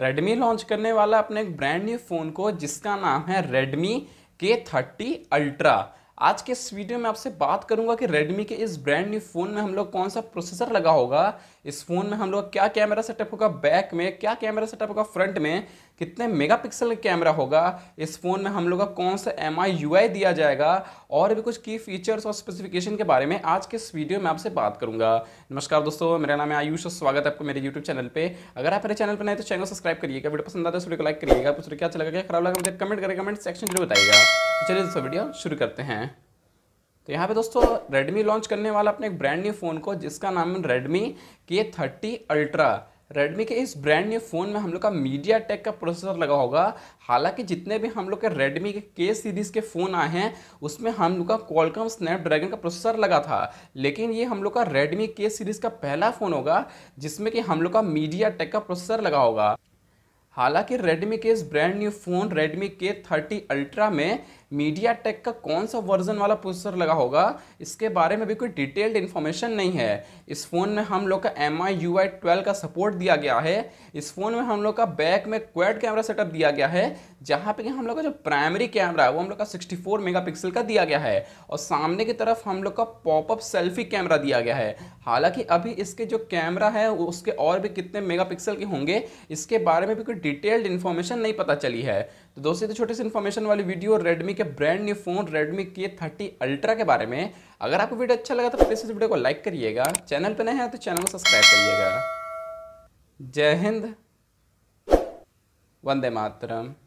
Redmi launch करने वाला अपने एक ब्रांड न्यू फ़ोन को जिसका नाम है रेडमी के थर्टी अल्ट्रा आज के इस वीडियो में आपसे बात करूंगा कि Redmi के इस ब्रांड न्यू फ़ोन में हम लोग कौन सा प्रोसेसर लगा होगा इस फ़ोन में हम लोग क्या कैमरा सेटअप होगा बैक में क्या कैमरा सेटअप होगा फ्रंट में कितने मेगापिक्सल का कैमरा होगा इस फ़ोन में हम लोग का कौन सा एम आई दिया जाएगा और भी कुछ की फीचर्स और स्पेसिफिकेशन के बारे में आज के इस वीडियो में आपसे बात करूंगा नमस्कार दोस्तों मेरा नाम है आयुष और स्वागत है आपको मेरे यूट्यूब चैनल पर अगर आप मेरे चैनल पर नए तो चैनल सब्सक्राइब करिएगा वीडियो पसंद आता है तो वीडियो को लाइक करिएगा कुछ क्या अच्छा लगा क्या खराब लगा मुझे कमेंट करें कमेंट सेक्शन जरूर बताइएगा चलिए दोस्तों वीडियो शुरू करते हैं तो यहाँ पे दोस्तों Redmi लॉन्च करने वाला अपने एक ब्रांड न्यू फ़ोन को जिसका नाम है Redmi के थर्टी अल्ट्रा रेडमी के इस ब्रांड न्यू फ़ोन में हम लोग का मीडिया टेक का प्रोसेसर लगा होगा हालांकि जितने भी हम लोग के रेडमी के के सीरीज़ के फ़ोन आए हैं उसमें हम लोग का कॉलकॉम स्नैपड्रैगन का प्रोसेसर लगा था लेकिन ये हम लोग का रेडमी के सीरीज़ का पहला फ़ोन होगा जिसमें कि हम लोग का मीडिया टेक का प्रोसेसर लगा होगा हालांकि रेडमी के इस ब्रांड न्यू फ़ोन रेडमी के 30 अल्ट्रा में मीडिया टेक का कौन सा वर्जन वाला प्रोसेसर लगा होगा इसके बारे में भी कोई डिटेल्ड इन्फॉर्मेशन नहीं है इस फ़ोन में हम लोग का M I U I twelve का सपोर्ट दिया गया है इस फ़ोन में हम लोग का बैक में क्वेड कैमरा सेटअप दिया गया है जहाँ पे हम लोग का जो प्राइमरी कैमरा है वो हम लोग का 64 मेगापिक्सल का दिया गया है और सामने की तरफ हम लोग का पॉपअप सेल्फी कैमरा दिया गया है हालाँकि अभी इसके जो कैमरा है उसके और भी कितने मेगा के होंगे इसके बारे में भी कोई डिटेल्ड इन्फॉर्मेशन नहीं पता चली है तो दोस्तों तो छोटे से इन्फॉर्मेशन वाली वीडियो रेडमी के brand new phone Redmi K thirty ultra के बारे में अगर आपको वीडियो अच्छा लगा तो प्लीज इस वीडियो को लाइक करिएगा चैनल पर नए हैं तो चैनल को सब्सक्राइब करिएगा जय हिंद वंदे मातरम